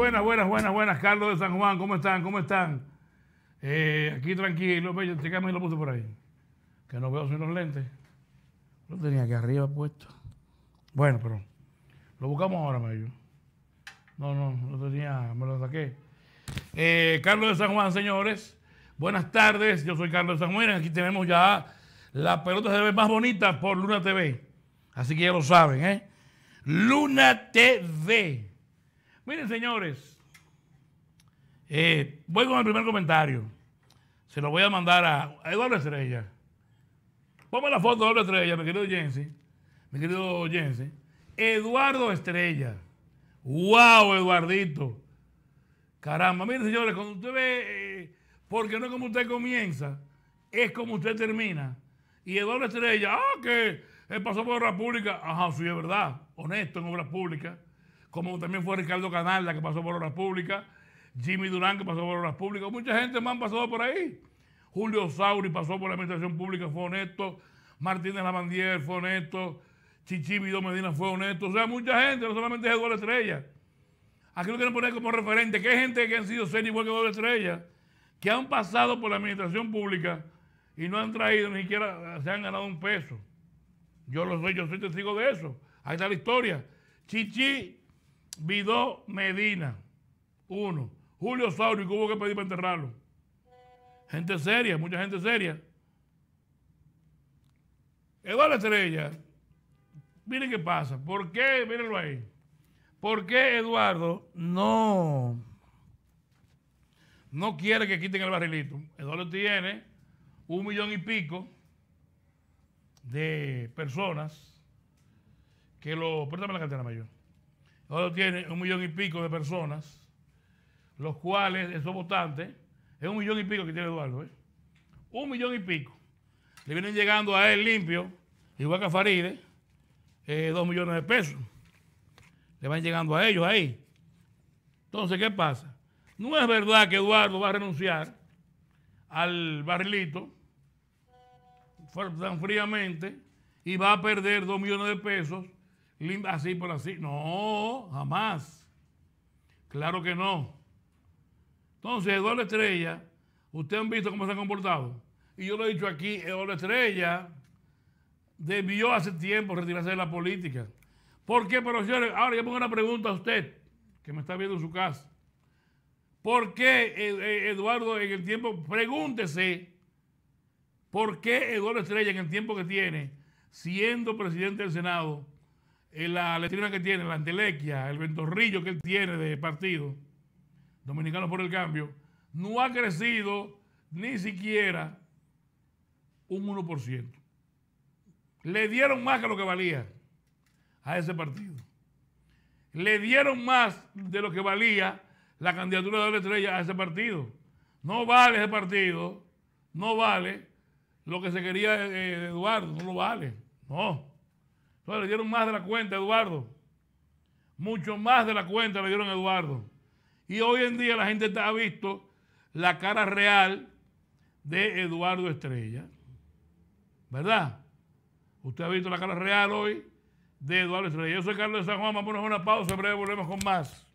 buenas, buenas, buenas, buenas. Carlos de San Juan, ¿cómo están? ¿Cómo están? Eh, aquí tranquilo, ve, yo y lo puse por ahí. Que no veo sin los lentes. Lo tenía aquí arriba puesto. Bueno, pero lo buscamos ahora, Mayo. No, no, lo tenía, me lo saqué. Eh, Carlos de San Juan, señores. Buenas tardes, yo soy Carlos de San Juan. Aquí tenemos ya la pelota de vez más bonita por Luna TV. Así que ya lo saben, ¿eh? Luna TV. Miren, señores, eh, voy con el primer comentario. Se lo voy a mandar a, Eduardo Estrella. Ponme la foto de Eduardo Estrella, mi querido Jensen. Mi querido Jensen. Eduardo Estrella. ¡Wow, Eduardito! Caramba, miren, señores, cuando usted ve, eh, porque no es como usted comienza, es como usted termina. Y Eduardo Estrella, ah, que él pasó por obra pública. Ajá, sí, es verdad, honesto en obras pública como también fue Ricardo Canalda, que pasó por la Públicas, Jimmy Durán, que pasó por la Públicas, mucha gente más han pasado por ahí. Julio Sauri pasó por la Administración Pública, fue honesto. Martínez Lavandier fue honesto. Chichibido Medina fue honesto. O sea, mucha gente, no solamente es Eduardo Estrella. Aquí lo quiero poner como referente, qué gente que han sido ser igual que Eduardo Estrella, que han pasado por la Administración Pública y no han traído, ni siquiera se han ganado un peso. Yo lo soy, yo soy testigo de eso. Ahí está la historia. Chichi Vidó Medina, uno. Julio ¿y y hubo que pedir para enterrarlo. Gente seria, mucha gente seria. Eduardo Estrella, miren qué pasa. ¿Por qué? Mírenlo ahí. ¿Por qué Eduardo no, no quiere que quiten el barrilito? Eduardo tiene un millón y pico de personas que lo. Préstame la cartera mayor Eduardo tiene un millón y pico de personas, los cuales, esos votantes, es un millón y pico que tiene Eduardo, ¿eh? un millón y pico. Le vienen llegando a él limpio, igual que a Faride, eh, dos millones de pesos. Le van llegando a ellos ahí. Entonces, ¿qué pasa? No es verdad que Eduardo va a renunciar al barrilito tan fríamente y va a perder dos millones de pesos así por así. No, jamás. Claro que no. Entonces, Eduardo estrella, usted han visto cómo se ha comportado. Y yo lo he dicho aquí, Eduardo estrella debió hace tiempo retirarse de la política. ¿Por qué, pero señores? Ahora yo pongo una pregunta a usted, que me está viendo en su casa. ¿Por qué, eh, eh, Eduardo, en el tiempo, pregúntese, ¿por qué Eduardo Estrella, en el tiempo que tiene, siendo presidente del Senado, eh, la letrina que tiene, la antelequia, el ventorrillo que él tiene de partido, Dominicano por el Cambio, no ha crecido ni siquiera un 1%. Le dieron más que lo que valía a ese partido. Le dieron más de lo que valía la candidatura de la estrella a ese partido. No vale ese partido, no vale lo que se quería de eh, Eduardo, no lo vale, no. Entonces le dieron más de la cuenta a Eduardo. Mucho más de la cuenta le dieron a Eduardo. Y hoy en día la gente ha visto la cara real de Eduardo Estrella. ¿Verdad? Usted ha visto la cara real hoy de Eduardo Estrella. Yo soy Carlos de San Juan. Vamos a poner una pausa. breve volvemos con más.